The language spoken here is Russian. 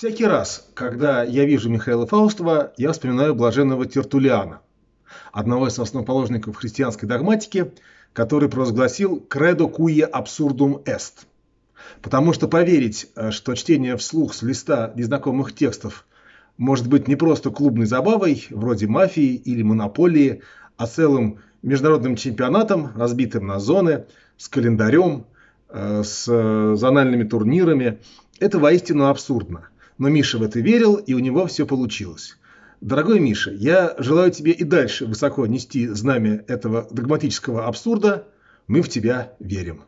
Всякий раз, когда я вижу Михаила Фаустова, я вспоминаю блаженного Тертулиана, одного из основоположников христианской догматики, который провозгласил «credo quia absurdum est». Потому что поверить, э, что чтение вслух с листа незнакомых текстов может быть не просто клубной забавой, вроде мафии или монополии, а целым международным чемпионатом, разбитым на зоны, с календарем, э, с э, зональными турнирами, это воистину абсурдно – но Миша в это верил, и у него все получилось. Дорогой Миша, я желаю тебе и дальше высоко нести знамя этого догматического абсурда. Мы в тебя верим.